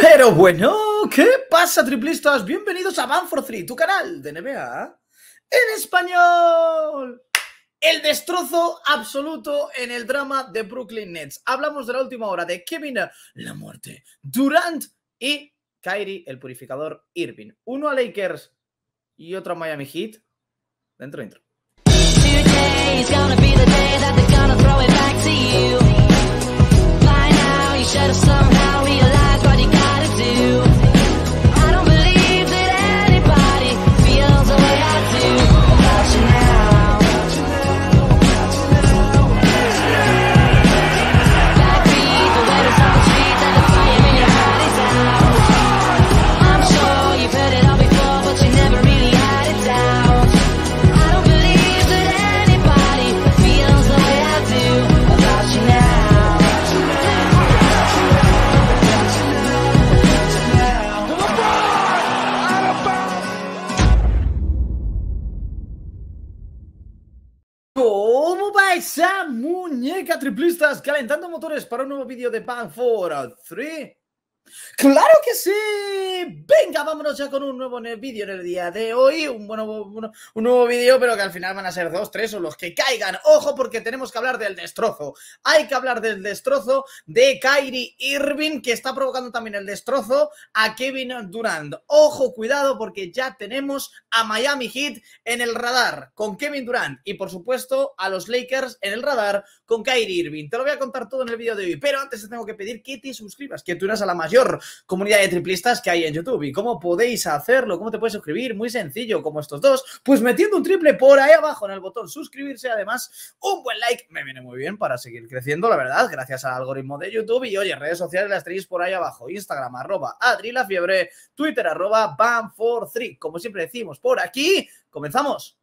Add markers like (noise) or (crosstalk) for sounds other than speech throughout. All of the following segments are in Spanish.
Pero bueno, ¿qué pasa triplistas? Bienvenidos a Ban for Three, tu canal de NBA en español. El destrozo absoluto en el drama de Brooklyn Nets. Hablamos de la última hora de Kevin la muerte, Durant y Kyrie el purificador Irving. Uno a Lakers y otro a Miami Heat. Dentro dentro. do triplistas calentando motores para un nuevo vídeo de Bang 4 3? ¡Claro que sí! Venga, vámonos ya con un nuevo vídeo en el día de hoy. Un, nuevo, un nuevo vídeo, pero que al final van a ser dos, tres o los que caigan. Ojo, porque tenemos que hablar del destrozo. Hay que hablar del destrozo de Kyrie Irving, que está provocando también el destrozo a Kevin Durant. Ojo, cuidado, porque ya tenemos a Miami Heat en el radar con Kevin Durant y, por supuesto, a los Lakers en el radar con Kyrie Irving. Te lo voy a contar todo en el vídeo de hoy, pero antes te tengo que pedir que te suscribas, que tú eres a la mayor comunidad de triplistas que hay en YouTube. ¿Cómo podéis hacerlo? ¿Cómo te puedes suscribir? Muy sencillo, como estos dos, pues metiendo un triple por ahí abajo en el botón suscribirse. Además, un buen like me viene muy bien para seguir creciendo, la verdad, gracias al algoritmo de YouTube. Y oye, redes sociales las tenéis por ahí abajo: Instagram, arroba Adri Fiebre, Twitter, arroba ban 43 Como siempre decimos por aquí, comenzamos.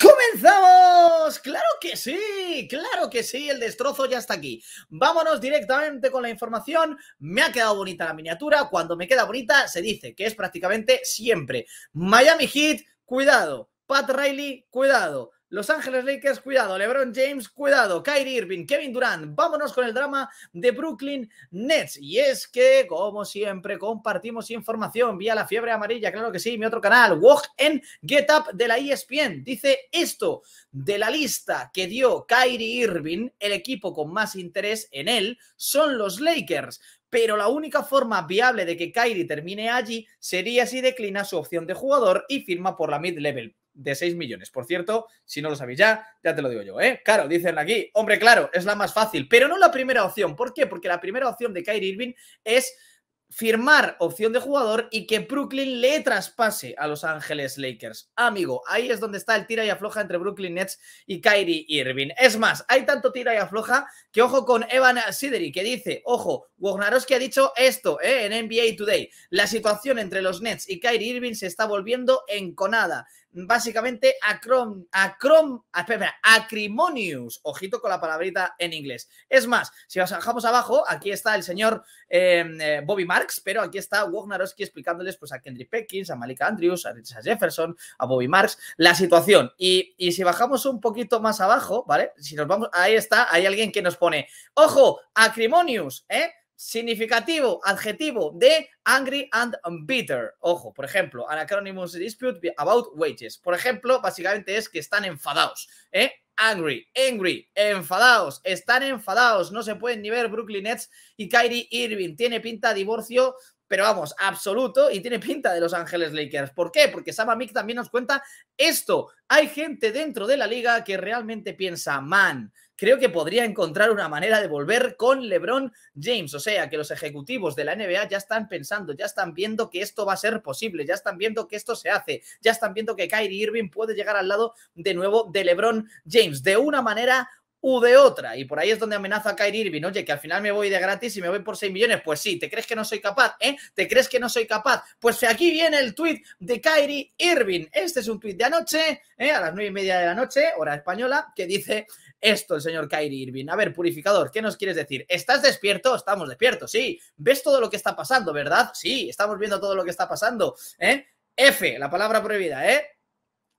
¡Comenzamos! ¡Claro que sí! ¡Claro que sí! El destrozo ya está aquí. Vámonos directamente con la información. Me ha quedado bonita la miniatura. Cuando me queda bonita, se dice que es prácticamente siempre. Miami Heat, cuidado. Pat Riley, cuidado. Los Ángeles Lakers, cuidado. LeBron James, cuidado. Kyrie Irving, Kevin Durant. Vámonos con el drama de Brooklyn Nets. Y es que, como siempre, compartimos información vía la fiebre amarilla, claro que sí, mi otro canal, Walk en Get Up de la ESPN. Dice esto de la lista que dio Kyrie Irving, el equipo con más interés en él, son los Lakers pero la única forma viable de que Kyrie termine allí sería si declina su opción de jugador y firma por la mid-level de 6 millones. Por cierto, si no lo sabéis ya, ya te lo digo yo, ¿eh? Claro, dicen aquí, hombre, claro, es la más fácil, pero no la primera opción. ¿Por qué? Porque la primera opción de Kyrie Irving es firmar opción de jugador y que Brooklyn le traspase a Los Ángeles Lakers. Amigo, ahí es donde está el tira y afloja entre Brooklyn Nets y Kyrie Irving. Es más, hay tanto tira y afloja que ojo con Evan Sideri que dice, ojo, Wojnarowski ha dicho esto ¿eh? en NBA Today. La situación entre los Nets y Kyrie Irving se está volviendo enconada básicamente acrom, acrom, ah, espera, acrimonius, Ojito con la palabrita en inglés. Es más, si bajamos abajo, aquí está el señor em, eh, Bobby Marx pero aquí está Wagnarowski explicándoles pues, a Kendrick Pekins, a Malika Andrews, a Richard Jefferson, a Bobby Marx la situación. Y, y si bajamos un poquito más abajo, ¿vale? Si nos vamos, ahí está, hay alguien que nos pone, ojo, acrimonius, ¿eh? significativo, adjetivo de angry and bitter. Ojo, por ejemplo, anacronimos dispute about wages. Por ejemplo, básicamente es que están enfadados, ¿eh? Angry, angry, enfadados, están enfadados, no se pueden ni ver Brooklyn Nets y Kyrie Irving. Tiene pinta divorcio pero vamos, absoluto, y tiene pinta de Los Ángeles Lakers. ¿Por qué? Porque Mick también nos cuenta esto. Hay gente dentro de la liga que realmente piensa, man, creo que podría encontrar una manera de volver con LeBron James. O sea, que los ejecutivos de la NBA ya están pensando, ya están viendo que esto va a ser posible, ya están viendo que esto se hace, ya están viendo que Kyrie Irving puede llegar al lado de nuevo de LeBron James de una manera u de otra. Y por ahí es donde amenaza a Kyrie Irving, oye, que al final me voy de gratis y me voy por 6 millones. Pues sí, ¿te crees que no soy capaz? ¿Eh? ¿Te crees que no soy capaz? Pues aquí viene el tuit de Kyrie Irving. Este es un tuit de anoche, ¿eh? a las 9 y media de la noche, hora española, que dice esto el señor Kyrie Irving. A ver, purificador, ¿qué nos quieres decir? ¿Estás despierto? Estamos despiertos, sí. ¿Ves todo lo que está pasando, verdad? Sí, estamos viendo todo lo que está pasando. ¿eh? F, la palabra prohibida, ¿eh?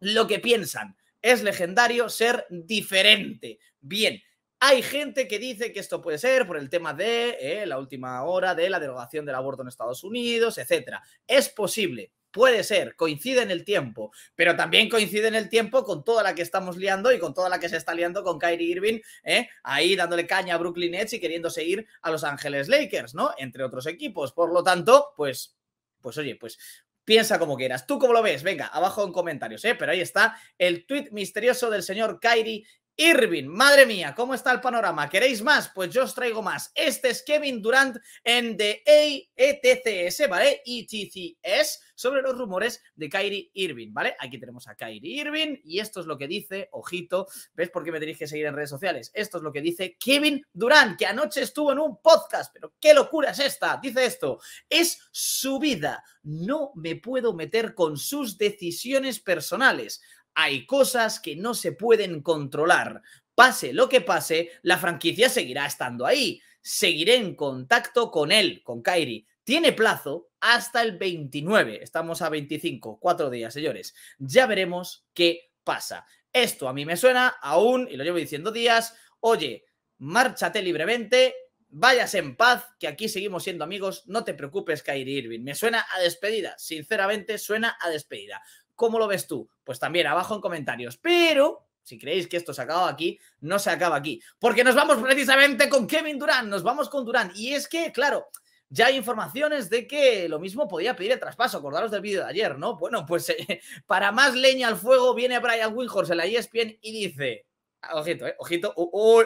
Lo que piensan es legendario ser diferente. Bien, hay gente que dice que esto puede ser por el tema de eh, la última hora de la derogación del aborto en Estados Unidos, etc. Es posible, puede ser, coincide en el tiempo, pero también coincide en el tiempo con toda la que estamos liando y con toda la que se está liando con Kyrie Irving, eh, ahí dándole caña a Brooklyn Nets y queriéndose ir a Los Ángeles Lakers, ¿no? Entre otros equipos. Por lo tanto, pues, pues oye, pues Piensa como quieras. ¿Tú cómo lo ves? Venga, abajo en comentarios, ¿eh? Pero ahí está el tuit misterioso del señor Kairi Irving, madre mía, ¿cómo está el panorama? ¿Queréis más? Pues yo os traigo más. Este es Kevin Durant en The e S, ¿vale? ETCS, sobre los rumores de Kyrie Irving, ¿vale? Aquí tenemos a Kyrie Irving y esto es lo que dice, ojito, ¿ves por qué me tenéis que seguir en redes sociales? Esto es lo que dice Kevin Durant, que anoche estuvo en un podcast, pero qué locura es esta. Dice esto, es su vida, no me puedo meter con sus decisiones personales hay cosas que no se pueden controlar. Pase lo que pase, la franquicia seguirá estando ahí. Seguiré en contacto con él, con Kairi. Tiene plazo hasta el 29. Estamos a 25, cuatro días, señores. Ya veremos qué pasa. Esto a mí me suena aún, y lo llevo diciendo días, oye, márchate libremente, vayas en paz, que aquí seguimos siendo amigos, no te preocupes, Kairi Irving. Me suena a despedida, sinceramente suena a despedida. ¿Cómo lo ves tú? Pues también abajo en comentarios. Pero si creéis que esto se acaba aquí, no se acaba aquí. Porque nos vamos precisamente con Kevin Durán, nos vamos con Durán. Y es que, claro, ya hay informaciones de que lo mismo podía pedir el traspaso. Acordaros del vídeo de ayer, ¿no? Bueno, pues eh, (laughs) para más leña al fuego viene Brian Wilhors en la ESPN y dice, Ah, ojito, eh, ojito. Uy,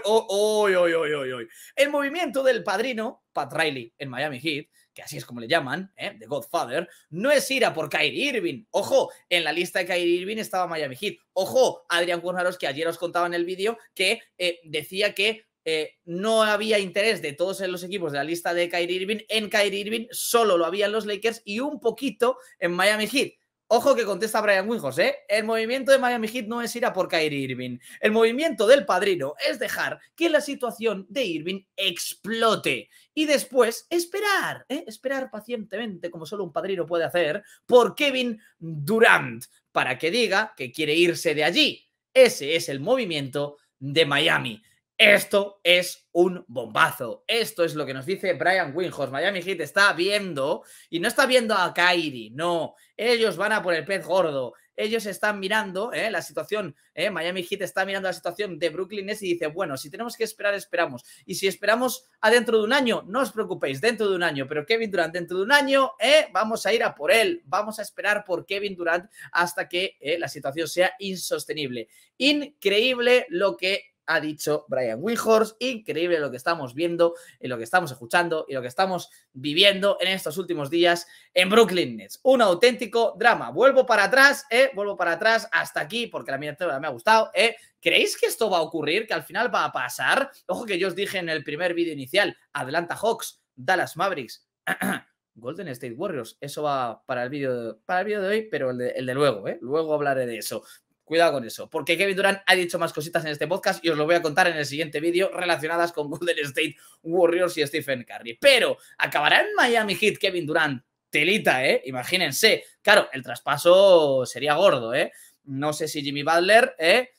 uy, uy, El movimiento del padrino, Pat Riley, en Miami Heat, que así es como le llaman, ¿eh? The Godfather, no es ira por Kyrie Irving. Ojo, en la lista de Kyrie Irving estaba Miami Heat. Ojo, Adrián Cuernaros, que ayer os contaba en el vídeo, que eh, decía que eh, no había interés de todos los equipos de la lista de Kyrie Irving en Kyrie Irving, solo lo habían los Lakers y un poquito en Miami Heat. Ojo que contesta Brian Winchos, ¿eh? El movimiento de Miami Heat no es ir a por Kyrie Irving. El movimiento del padrino es dejar que la situación de Irving explote y después esperar, ¿eh? Esperar pacientemente, como solo un padrino puede hacer, por Kevin Durant para que diga que quiere irse de allí. Ese es el movimiento de Miami. Esto es un bombazo. Esto es lo que nos dice Brian Windhorst. Miami Heat está viendo y no está viendo a Kyrie, no. Ellos van a por el pez gordo. Ellos están mirando eh, la situación. Eh, Miami Heat está mirando la situación de Brooklyn y dice: Bueno, si tenemos que esperar, esperamos. Y si esperamos a dentro de un año, no os preocupéis, dentro de un año. Pero Kevin Durant, dentro de un año, eh, vamos a ir a por él. Vamos a esperar por Kevin Durant hasta que la situación sea insostenible. Increíble lo que ha dicho Brian Windhorst. Increíble lo que estamos viendo y eh, lo que estamos escuchando y lo que estamos viviendo en estos últimos días en Brooklyn Nets. Un auténtico drama. Vuelvo para atrás, ¿eh? Vuelvo para atrás hasta aquí porque la miniatura me ha gustado, ¿eh? ¿Creéis que esto va a ocurrir? ¿Que al final va a pasar? Ojo que yo os dije en el primer vídeo inicial, Atlanta Hawks, Dallas Mavericks. (clears throat) Golden State Warriors. Eso va para el vídeo para el de hoy, pero el de, el de luego, ¿eh? Luego hablaré de eso. Cuidado con eso, porque Kevin Durant ha dicho más cositas en este podcast y os lo voy a contar en el siguiente vídeo relacionadas con Golden State Warriors y Stephen Curry. Pero, ¿acabará en Miami Heat Kevin Durant? Telita, ¿eh? Imagínense. Claro, el traspaso sería gordo, ¿eh? No sé si Jimmy Butler, ¿eh?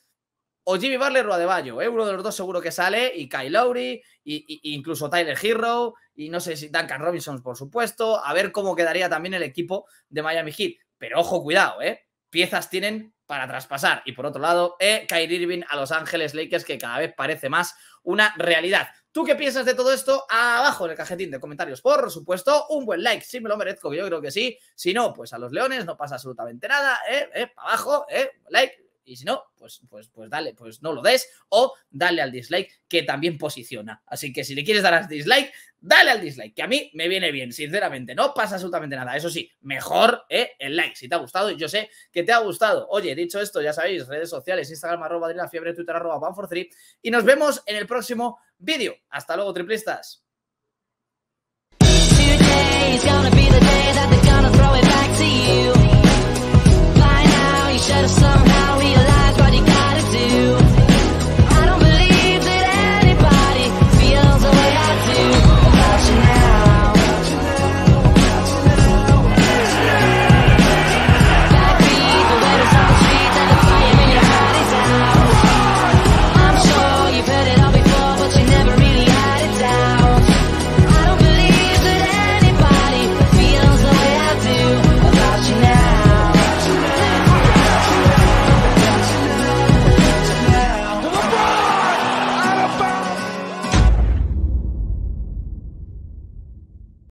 O Jimmy Butler o Adebayo, ¿eh? Uno de los dos seguro que sale, y Kyle Lowry, y, e incluso Tyler Hero, y no sé si Duncan Robinson, por supuesto. A ver cómo quedaría también el equipo de Miami Heat. Pero ojo, cuidado, ¿eh? Piezas tienen para traspasar. Y por otro lado, eh, Kyrie Irving a Los Ángeles Lakers, que cada vez parece más una realidad. ¿Tú qué piensas de todo esto? Abajo en el cajetín de comentarios, por supuesto. Un buen like, si me lo merezco, yo creo que sí. Si no, pues a los leones no pasa absolutamente nada. Eh, eh, para abajo, eh, like, y si no, pues, pues, pues dale, pues no lo des o dale al dislike que también posiciona. Así que si le quieres dar al dislike, dale al dislike, que a mí me viene bien, sinceramente. No pasa absolutamente nada. Eso sí, mejor eh, el like si te ha gustado. Yo sé que te ha gustado. Oye, dicho esto, ya sabéis, redes sociales, Instagram, arroba de fiebre, Twitter, arroba one for Y nos vemos en el próximo vídeo. Hasta luego, triplistas. shatter somehow he